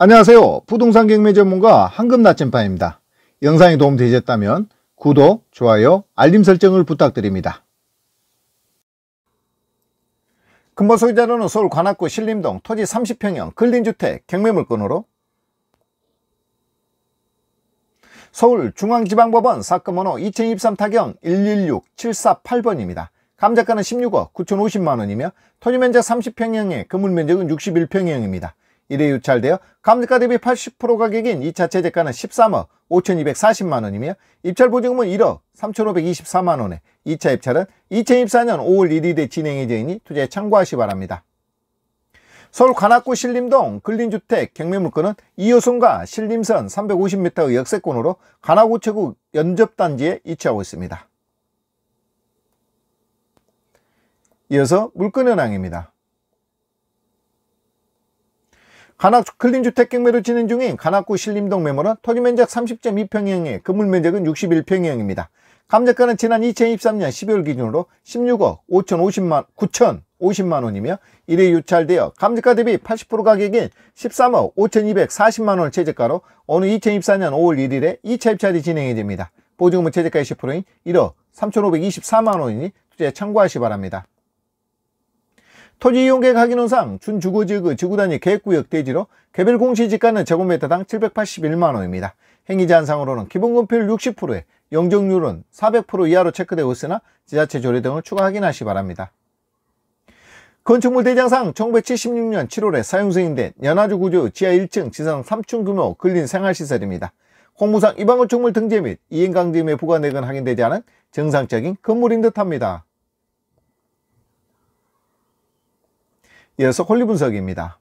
안녕하세요. 부동산 경매 전문가 황금 나침반입니다. 영상이 도움되셨다면 구독, 좋아요, 알림 설정을 부탁드립니다. 금보 소유자료는 서울 관악구 신림동 토지 30평형 근린주택 경매물건으로 서울 중앙지방법원 사건번호 2023 타경 116748번입니다. 감자가는 16억 9,050만원이며 토지면적 30평형에 건물면적은 61평형입니다. 1회 유찰되어 감가 대비 80% 가격인 이 자체 재가는 13억 5,240만원이며 입찰 보증금은 1억 3,524만원에 2차 입찰은 2024년 5월 1일에 진행이 되니 투자에 참고하시 바랍니다. 서울 관악구 신림동 근린주택 경매물건은 2호선과 신림선 350m의 역세권으로 관악우체국 연접단지에 위치하고 있습니다. 이어서 물건현황입니다. 간악 클린주택 경매로 진행 중인 간악구 신림동 매물은 토지 면적 30.2평형에 건물 면적은 61평형입니다. 감정가는 지난 2023년 12월 기준으로 16억 5,050만 9,050만 원이며 1회 유찰되어 감정가 대비 80% 가격인 13억 5,240만 원을 최저가로 오늘 2024년 5월 1일에 2차 입찰이 진행이 됩니다. 보증금은 최저가의 10%인 1억 3,524만 원이니 투자에 참고하시 바랍니다. 토지 이용계획 하기론상 준주거지역의 지구단위 계획구역 대지로 개별 공시지가는 제곱미터당 781만원입니다. 행위제한상으로는 기본금필 60%에 영적률은400% 이하로 체크되어 있으나 지자체 조례 등을 추가 확인하시 바랍니다. 건축물 대장상 1976년 7월에 사용 승인된 연화주 구조 지하 1층 지상 3층 규모 근린 생활시설입니다. 공무상 이방건축물 등재 및 이행강제임의 부과내근 확인되지 않은 정상적인 건물인 듯합니다. 이어서 콜리분석입니다.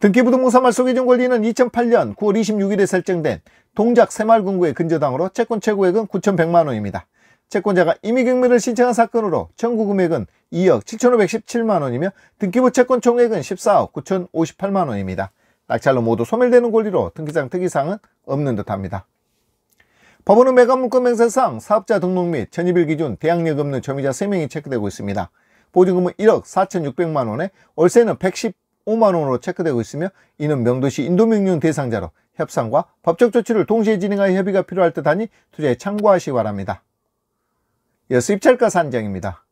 등기부등본사 말소기준 권리는 2008년 9월 26일에 설정된 동작 새마을금고의 근저당으로 채권 최고액은 9,100만원입니다. 채권자가 임의경매를 신청한 사건으로 청구금액은 2억 7,517만원이며 등기부 채권 총액은 14억 9,058만원입니다. 낙찰로 모두 소멸되는 권리로 등기상 특이사항은 없는 듯합니다. 법원은 매각 문건 맹세상 사업자 등록 및 전입일 기준 대항력 없는 점유자 3명이 체크되고 있습니다. 보증금은 1억 4,600만 원에 월세는 115만 원으로 체크되고 있으며 이는 명도시 인도명령 대상자로 협상과 법적 조치를 동시에 진행하여 협의가 필요할 듯하니 투자에 참고하시기 바랍니다. 이어서 입찰가 산정입니다.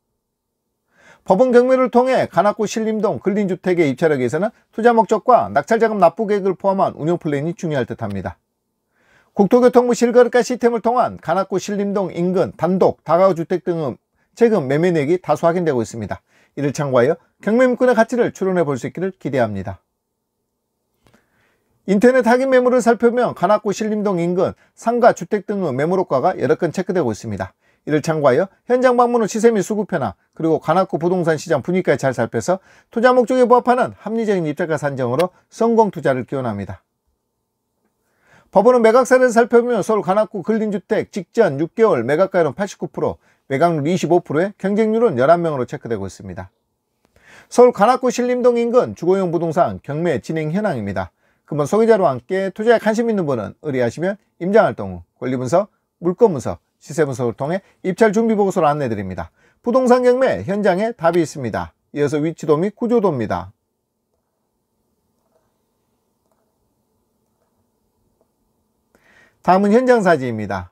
법원 경매를 통해 간악구 신림동 근린주택의 입찰역에서는 투자 목적과 낙찰자금 납부 계획을 포함한 운영 플랜이 중요할 듯합니다. 국토교통부 실거래가 시스템을 통한 간악구 신림동 인근 단독, 다가구 주택 등은 최근 매매액이 다수 확인되고 있습니다. 이를 참고하여 경매물권의 가치를 추론해 볼 수 있기를 기대합니다. 인터넷 하기 매물을 살펴보면 관악구 신림동 인근 상가, 주택 등의 매물호과가 여러 건 체크되고 있습니다. 이를 참고하여 현장 방문 후 시세 및 수급 변화 그리고 관악구 부동산 시장 분위기까지 잘 살펴서 투자 목적에 부합하는 합리적인 입찰가 산정으로 성공 투자를 기원합니다. 법원은 매각 사례를 살펴보면 서울 관악구 근린주택 직전 6개월 매각가율은 89%, 매각률 25%에 경쟁률은 11명으로 체크되고 있습니다. 서울 관악구 신림동 인근 주거용 부동산 경매 진행 현황입니다. 금번 소개자료와 함께 투자에 관심 있는 분은 의뢰하시면 임장활동 후 권리분석, 물건분석, 시세분석을 통해 입찰 준비보고서를 안내드립니다. 부동산 경매 현장에 답이 있습니다. 이어서 위치도 및 구조도입니다. 다음은 현장 사진입니다.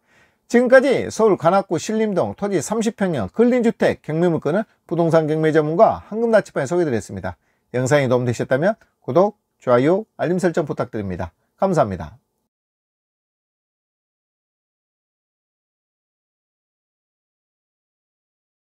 지금까지 서울 관악구 신림동 토지 30평형 근린주택 경매 물건을 부동산 경매 전문가 황금나치판에 소개드렸습니다. 영상이 도움되셨다면 구독, 좋아요, 알림 설정 부탁드립니다. 감사합니다.